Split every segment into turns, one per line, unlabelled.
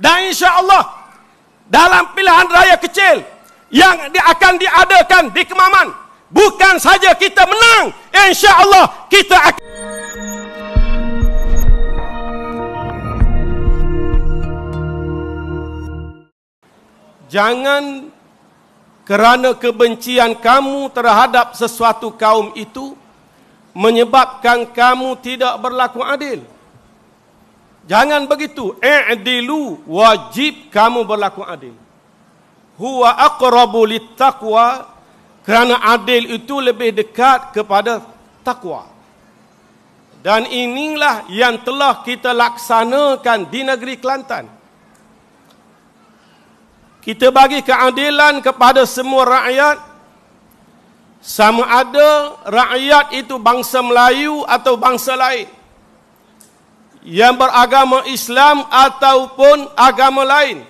Dan insya Allah dalam pilihan raya kecil yang akan diadakan di Kemaman, bukan saja kita menang, insya Allah kita akan. Jangan kerana kebencian kamu terhadap sesuatu kaum itu menyebabkan kamu tidak berlaku adil. Jangan begitu. I'dilu wajib kamu berlaku adil. Huwa aqrabu littaqwa kerana adil itu lebih dekat kepada takwa. Dan inilah yang telah kita laksanakan di negeri Kelantan. Kita bagi keadilan kepada semua rakyat sama ada rakyat itu bangsa Melayu atau bangsa lain yang beragama Islam ataupun agama lain.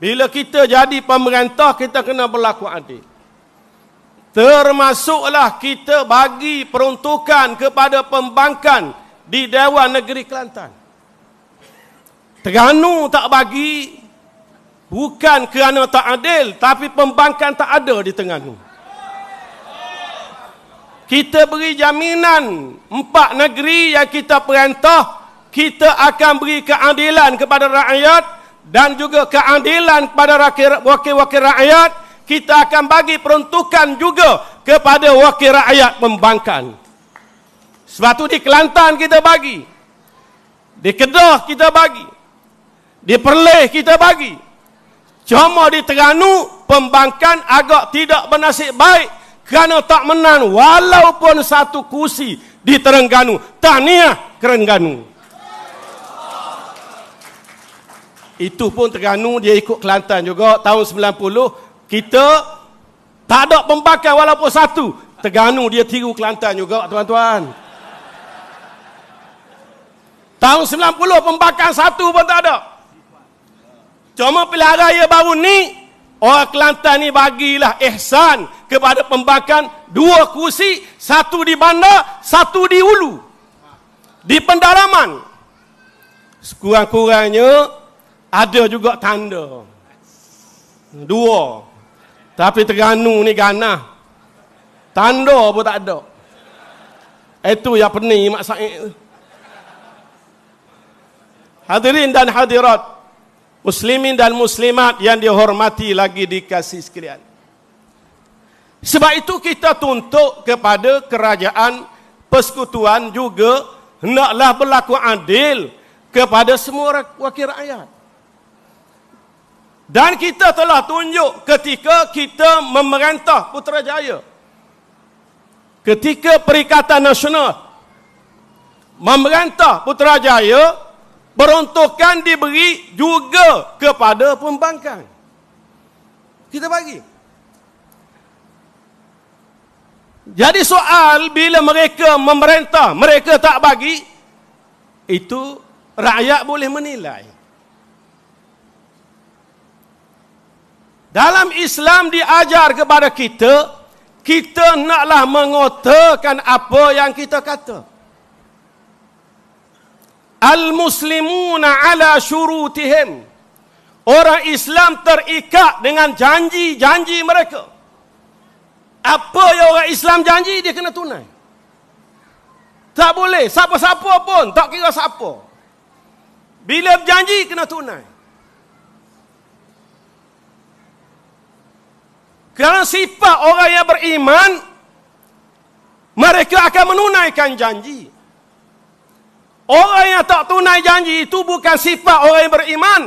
Bila kita jadi pemerintah, kita kena berlaku adil. Termasuklah kita bagi peruntukan kepada pembangkan di Dewan Negeri Kelantan. Terganu tak bagi, bukan kerana tak adil, tapi pembangkan tak ada di Terganu. Terganu kita beri jaminan empat negeri yang kita perintah kita akan beri keadilan kepada rakyat dan juga keadilan kepada wakil-wakil rakyat kita akan bagi peruntukan juga kepada wakil rakyat pembangkang sebab itu di Kelantan kita bagi di Kedah kita bagi di Perleh kita bagi cuma di Terengganu pembangkang agak tidak bernasib baik Ghana tak menang walaupun satu kursi di Terengganu. Tahniah Terengganu. Itu pun Terengganu dia ikut Kelantan juga tahun 90 kita tak ada pembakar walaupun satu. Terengganu dia tiru Kelantan juga tuan-tuan. Tahun 90 pembakar satu pun tak ada. Cuma pilihan raya baru ni Orang Kelantan ni bagilah ihsan kepada pembangkang dua kursi, satu di bandar, satu di ulu. Di pendalaman. Sekurang-kurangnya ada juga tanda. Dua. Tapi Terengganu ni ganah. Tanda pun tak ada. Itu yang pening Mak Said. Hadirin dan hadirat, Muslimin dan muslimat yang dihormati lagi dikasih sekalian. Sebab itu kita tuntut kepada kerajaan persekutuan juga hendaklah berlaku adil kepada semua wakil rakyat. Dan kita telah tunjuk ketika kita memerintah Putrajaya. Ketika Perikatan Nasional memerintah Putrajaya, Peruntukan diberi juga kepada pembangkang. Kita bagi. Jadi soal bila mereka memerintah, mereka tak bagi, itu rakyat boleh menilai. Dalam Islam diajar kepada kita, kita naklah mengotakan apa yang kita kata. Al-Muslimuna ala syurutihim. Orang Islam terikat dengan janji-janji mereka. Apa yang orang Islam janji, dia kena tunai. Tak boleh. Siapa-siapa pun. Tak kira siapa. Bila berjanji kena tunai. Kerana sifat orang yang beriman, mereka akan menunaikan janji. Orang yang tak tunai janji itu bukan sifat orang yang beriman.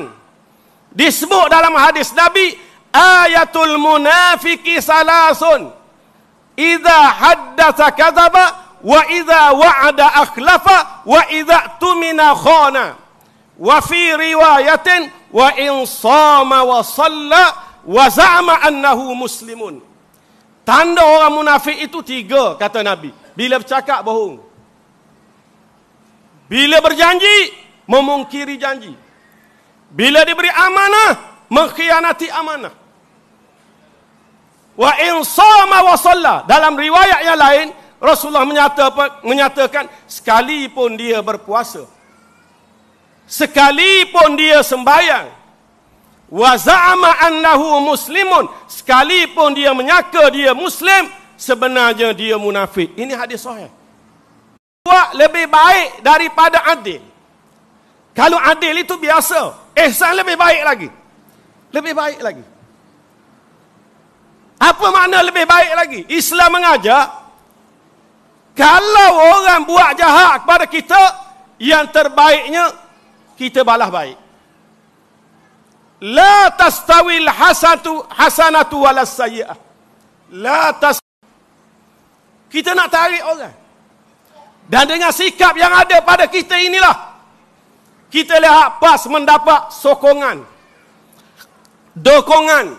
Disebut dalam hadis Nabi, ayatul munafiki salasun. Idza haddatsa kadzaba wa idza wa'ada akhlafa wa idza tumina khana. Wa fi riwayatin wa in sama wa salla wa za'ama annahu muslimun. Tanda orang munafik itu tiga kata Nabi. Bila bercakap bohong. Bila berjanji, memungkiri janji. Bila diberi amanah, mengkhianati amanah. Wa in sama wa salla. Dalam riwayat yang lain, Rasulullah menyata, menyatakan, sekalipun dia berpuasa, sekalipun dia sembahyang, wa za'ama annahu muslimun, sekalipun dia menyaka dia muslim, sebenarnya dia munafik. Ini hadis sahih buat lebih baik daripada adil. Kalau adil itu biasa, ihsan lebih baik lagi. Lebih baik lagi. Apa makna lebih baik lagi? Islam mengajak kalau orang buat jahat kepada kita, yang terbaiknya kita balas baik. La tastawil hasatu hasanatu wal sayyi'ah. La tas Kita nak tarik orang. Dan dengan sikap yang ada pada kita inilah kita lihat PAS mendapat sokongan dokongan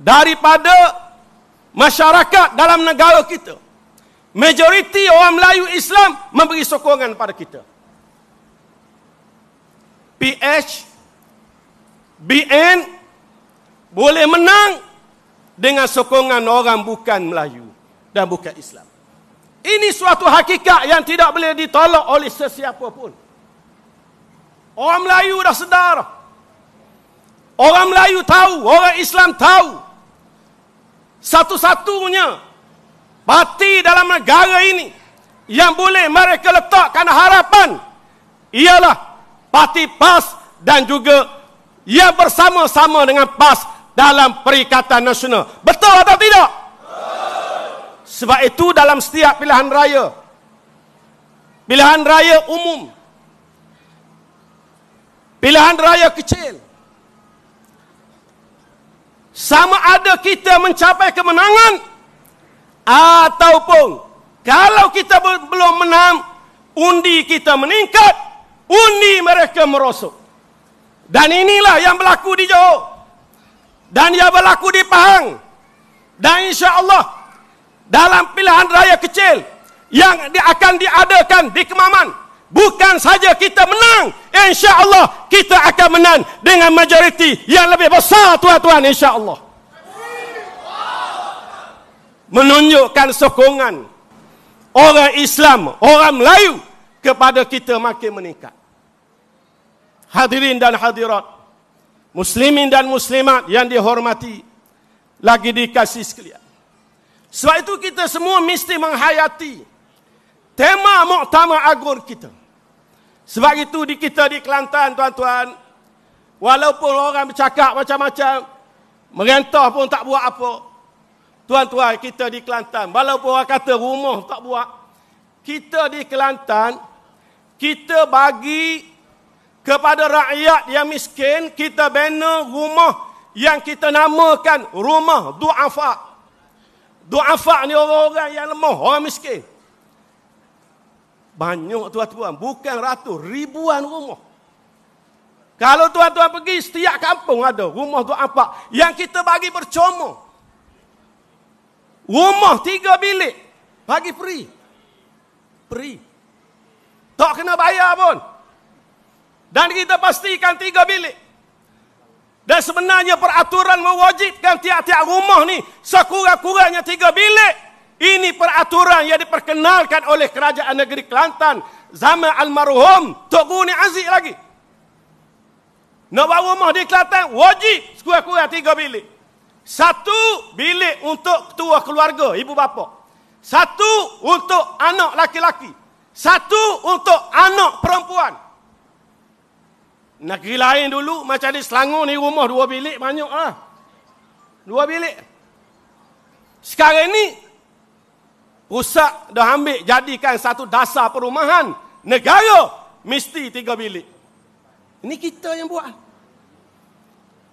daripada masyarakat dalam negara kita. Majoriti orang Melayu Islam memberi sokongan pada kita. PH BN boleh menang dengan sokongan orang bukan Melayu dan bukan Islam. Ini suatu hakikat yang tidak boleh ditolak oleh sesiapa pun. Orang Melayu dah sedar. Orang Melayu tahu, orang Islam tahu. Satu-satunya parti dalam negara ini yang boleh mereka letakkan harapan ialah parti PAS dan juga yang bersama-sama dengan PAS dalam Perikatan Nasional. Betul atau tidak? Sebab itu dalam setiap pilihan raya Pilihan raya umum Pilihan raya kecil Sama ada kita mencapai kemenangan Ataupun Kalau kita belum menang Undi kita meningkat Undi mereka merosok. Dan inilah yang berlaku di Johor Dan yang berlaku di Pahang Dan insya Allah dalam pilihan raya kecil yang akan diadakan di Kemaman bukan saja kita menang insya-Allah kita akan menang dengan majoriti yang lebih besar tuan-tuan insya-Allah menunjukkan sokongan orang Islam, orang Melayu kepada kita makin meningkat. Hadirin dan hadirat, muslimin dan muslimat yang dihormati lagi dikasih sekalian. Sebab itu kita semua mesti menghayati tema muktama agung kita. Sebab itu di kita di Kelantan tuan-tuan, walaupun orang bercakap macam-macam, merentah pun tak buat apa. Tuan-tuan, kita di Kelantan, walaupun orang kata rumah tak buat, kita di Kelantan, kita bagi kepada rakyat yang miskin, kita bina rumah yang kita namakan rumah du'afa'. Du'afa ni orang-orang yang lemah, orang miskin. Banyak tuan-tuan, bukan ratus, ribuan rumah. Kalau tuan-tuan pergi, setiap kampung ada rumah apa? yang kita bagi bercuma. Rumah tiga bilik, bagi peri, peri Tak kena bayar pun. Dan kita pastikan tiga bilik. Dan sebenarnya peraturan mewajibkan tiap-tiap rumah ni sekurang-kurangnya tiga bilik. Ini peraturan yang diperkenalkan oleh kerajaan negeri Kelantan zaman almarhum Tok Guni Aziz lagi. Nak bawa rumah di Kelantan wajib sekurang-kurangnya tiga bilik. Satu bilik untuk ketua keluarga, ibu bapa. Satu untuk anak laki-laki. Satu untuk anak perempuan. Negeri lain dulu macam di Selangor ni rumah dua bilik banyak lah. Dua bilik. Sekarang ini rusak dah ambil jadikan satu dasar perumahan. Negara mesti tiga bilik. Ini kita yang buat.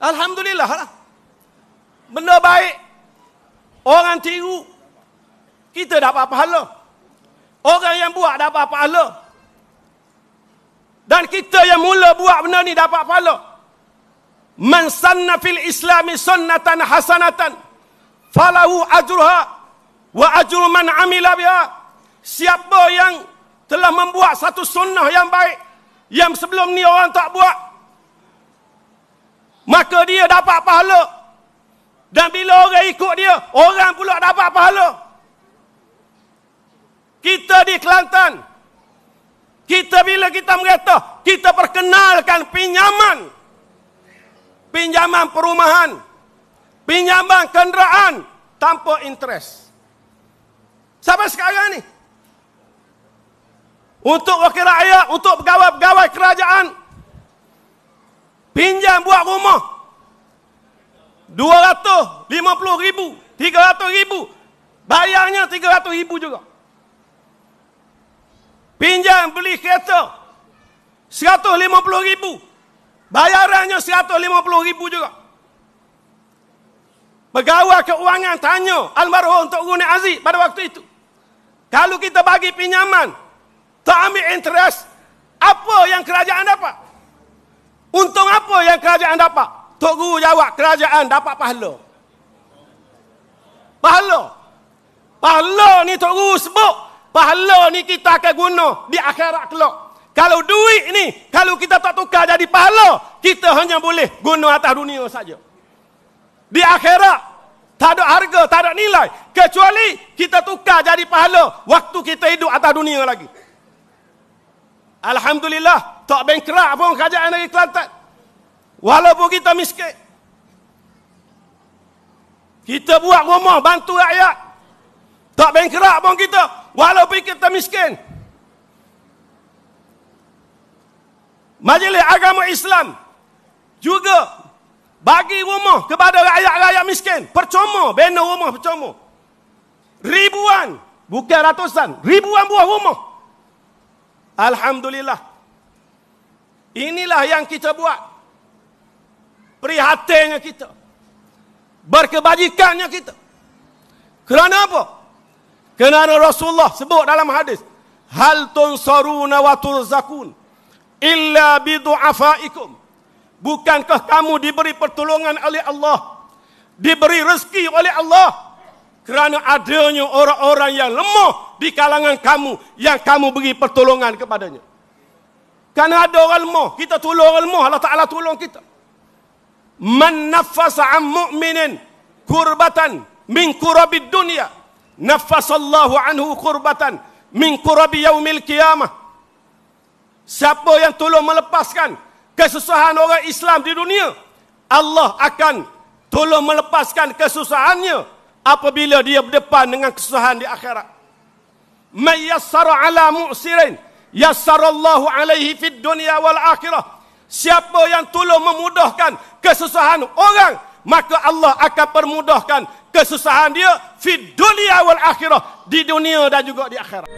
Alhamdulillah lah. Benda baik. Orang tiru. Kita dapat pahala. Orang yang buat dapat pahala. Dan kita yang mula buat benda ni dapat pahala. Man sanna fil islami sunnatan hasanatan falahu ajurha, wa ajru man amila biha. Siapa yang telah membuat satu sunnah yang baik yang sebelum ni orang tak buat maka dia dapat pahala. Dan bila orang ikut dia, orang pula dapat pahala. Kita di Kelantan, kita bila kita merata, kita perkenalkan pinjaman. Pinjaman perumahan. Pinjaman kenderaan tanpa interest. Sampai sekarang ni. Untuk wakil rakyat, untuk pegawai-pegawai kerajaan. Pinjam buat rumah. RM250,000, RM300,000. Bayarnya RM300,000 juga. Pinjam beli kereta RM150,000 Bayarannya RM150,000 juga Pegawai keuangan tanya Almarhum untuk Guni Aziz pada waktu itu Kalau kita bagi pinjaman Tak ambil interest Apa yang kerajaan dapat? Untung apa yang kerajaan dapat? Tok Guru jawab kerajaan dapat pahala Pahala Pahala ni Tok Guru sebut pahala ni kita akan guna di akhirat kelak. Kalau duit ni, kalau kita tak tukar jadi pahala, kita hanya boleh guna atas dunia saja. Di akhirat, tak ada harga, tak ada nilai. Kecuali kita tukar jadi pahala waktu kita hidup atas dunia lagi. Alhamdulillah, tak bengkrak pun kerajaan dari Kelantan. Walaupun kita miskin. Kita buat rumah bantu rakyat. Tak bengkrak pun kita walaupun kita miskin. Majlis Agama Islam juga bagi rumah kepada rakyat-rakyat miskin. Percuma, bina rumah percuma. Ribuan, bukan ratusan, ribuan buah rumah. Alhamdulillah. Inilah yang kita buat. Prihatinnya kita. Berkebajikannya kita. Kerana apa? Kenapa Rasulullah sebut dalam hadis, "Hal tunsaruna wa zakun illa bi du'afaikum?" Bukankah kamu diberi pertolongan oleh Allah? Diberi rezeki oleh Allah kerana adanya orang-orang yang lemah di kalangan kamu yang kamu beri pertolongan kepadanya. Karena ada orang lemah, kita tolong orang lemah, Allah Taala tolong kita. Man nafasa mu'minin kurbatan min kurabid dunya Nafasallahu anhu kurbatan min qurabi yaumil qiyamah. Siapa yang tolong melepaskan kesusahan orang Islam di dunia, Allah akan tolong melepaskan kesusahannya apabila dia berdepan dengan kesusahan di akhirat. May yassara ala mu'sirin yassarallahu alaihi fid dunya wal akhirah. Siapa yang tolong memudahkan kesusahan orang, maka Allah akan permudahkan kesusahan dia fi dunia wal akhirah di dunia dan juga di akhirat.